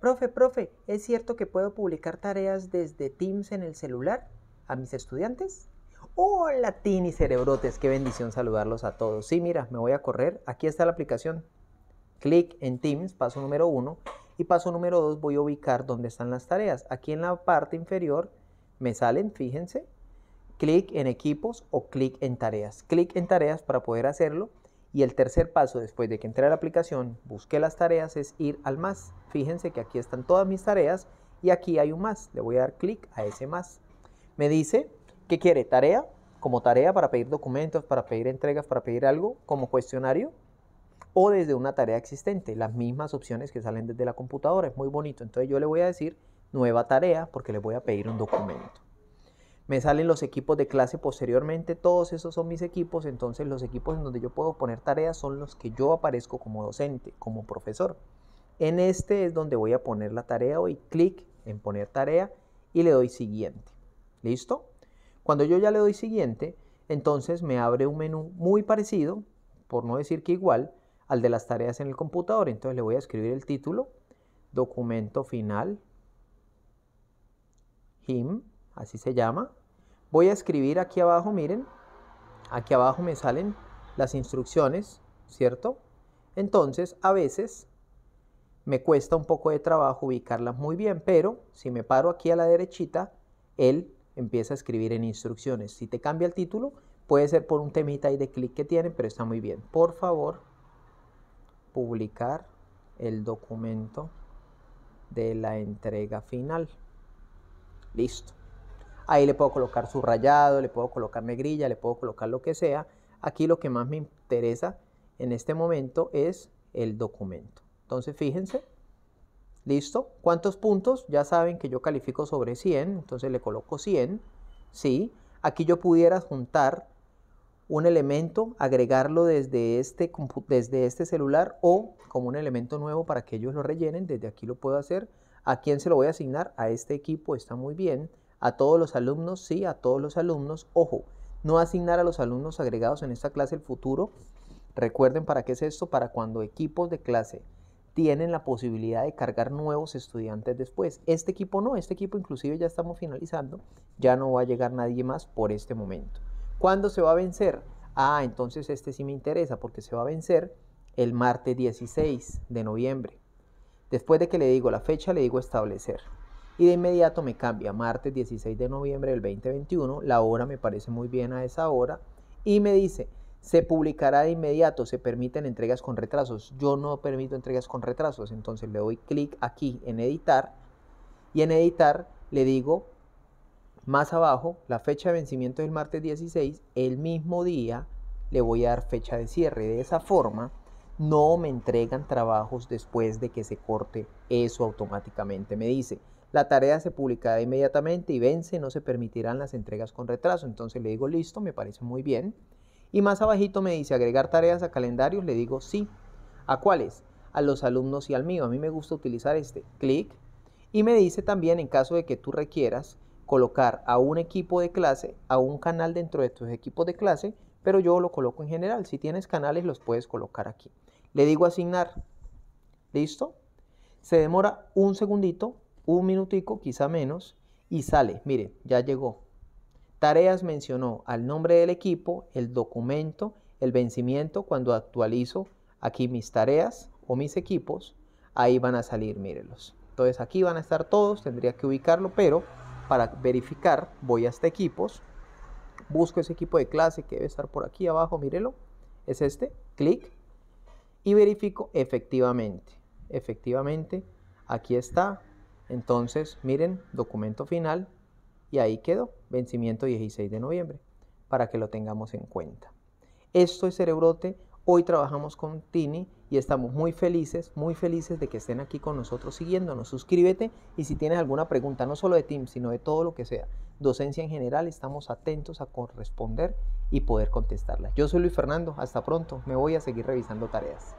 Profe, profe, ¿es cierto que puedo publicar tareas desde Teams en el celular a mis estudiantes? Hola Tini Cerebrotes, qué bendición saludarlos a todos. Sí, mira, me voy a correr. Aquí está la aplicación. Clic en Teams, paso número uno. Y paso número dos, voy a ubicar dónde están las tareas. Aquí en la parte inferior me salen, fíjense, clic en equipos o clic en tareas. Clic en tareas para poder hacerlo y el tercer paso después de que entré a la aplicación, busque las tareas, es ir al más. Fíjense que aquí están todas mis tareas y aquí hay un más. Le voy a dar clic a ese más. Me dice que quiere tarea, como tarea para pedir documentos, para pedir entregas, para pedir algo, como cuestionario o desde una tarea existente. Las mismas opciones que salen desde la computadora. Es muy bonito. Entonces yo le voy a decir nueva tarea porque le voy a pedir un documento me salen los equipos de clase posteriormente, todos esos son mis equipos, entonces los equipos en donde yo puedo poner tareas son los que yo aparezco como docente, como profesor. En este es donde voy a poner la tarea, hoy clic en poner tarea y le doy siguiente. ¿Listo? Cuando yo ya le doy siguiente, entonces me abre un menú muy parecido, por no decir que igual, al de las tareas en el computador. Entonces le voy a escribir el título, documento final, HIM, así se llama. Voy a escribir aquí abajo, miren, aquí abajo me salen las instrucciones, ¿cierto? Entonces, a veces me cuesta un poco de trabajo ubicarlas muy bien, pero si me paro aquí a la derechita, él empieza a escribir en instrucciones. Si te cambia el título, puede ser por un temita ahí de clic que tiene, pero está muy bien. Por favor, publicar el documento de la entrega final. Listo. Ahí le puedo colocar subrayado, le puedo colocar negrilla, le puedo colocar lo que sea. Aquí lo que más me interesa en este momento es el documento. Entonces, fíjense. ¿Listo? ¿Cuántos puntos? Ya saben que yo califico sobre 100, entonces le coloco 100. ¿Sí? Aquí yo pudiera juntar un elemento, agregarlo desde este, desde este celular o como un elemento nuevo para que ellos lo rellenen. Desde aquí lo puedo hacer. ¿A quién se lo voy a asignar? A este equipo, está muy bien a todos los alumnos, sí, a todos los alumnos. Ojo, no asignar a los alumnos agregados en esta clase el futuro. Recuerden para qué es esto, para cuando equipos de clase tienen la posibilidad de cargar nuevos estudiantes después. Este equipo no, este equipo inclusive ya estamos finalizando, ya no va a llegar nadie más por este momento. ¿Cuándo se va a vencer? Ah, entonces este sí me interesa porque se va a vencer el martes 16 de noviembre. Después de que le digo la fecha, le digo establecer y de inmediato me cambia martes 16 de noviembre del 2021, la hora me parece muy bien a esa hora, y me dice, se publicará de inmediato, se permiten entregas con retrasos. Yo no permito entregas con retrasos, entonces le doy clic aquí en editar y en editar le digo más abajo, la fecha de vencimiento es el martes 16, el mismo día le voy a dar fecha de cierre. De esa forma, no me entregan trabajos después de que se corte eso automáticamente, me dice. La tarea se publicará inmediatamente y vence, no se permitirán las entregas con retraso. Entonces le digo, listo, me parece muy bien. Y más abajito me dice, agregar tareas a calendarios, le digo, sí. ¿A cuáles? A los alumnos y al mío. A mí me gusta utilizar este. Clic. Y me dice también, en caso de que tú requieras, colocar a un equipo de clase, a un canal dentro de tus equipos de clase, pero yo lo coloco en general. Si tienes canales, los puedes colocar aquí. Le digo asignar. ¿Listo? Se demora un segundito, un minutico, quizá menos, y sale. Mire, ya llegó. Tareas mencionó al nombre del equipo, el documento, el vencimiento. Cuando actualizo aquí mis tareas o mis equipos, ahí van a salir, mírelos. Entonces aquí van a estar todos, tendría que ubicarlo, pero para verificar voy hasta este equipos, busco ese equipo de clase que debe estar por aquí abajo, mírelo, es este, clic, y verifico efectivamente. Efectivamente, aquí está. Entonces, miren, documento final y ahí quedó, vencimiento 16 de noviembre, para que lo tengamos en cuenta. Esto es Cerebrote Hoy trabajamos con Tini y estamos muy felices, muy felices de que estén aquí con nosotros siguiéndonos. Suscríbete y si tienes alguna pregunta, no solo de TIM, sino de todo lo que sea, docencia en general, estamos atentos a corresponder y poder contestarla. Yo soy Luis Fernando, hasta pronto, me voy a seguir revisando tareas.